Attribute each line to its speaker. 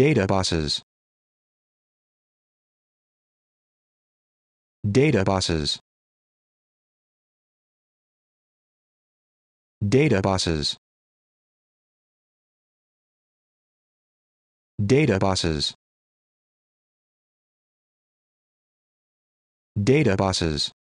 Speaker 1: Data bosses. Data bosses. Data bosses. Data bosses. Data bosses.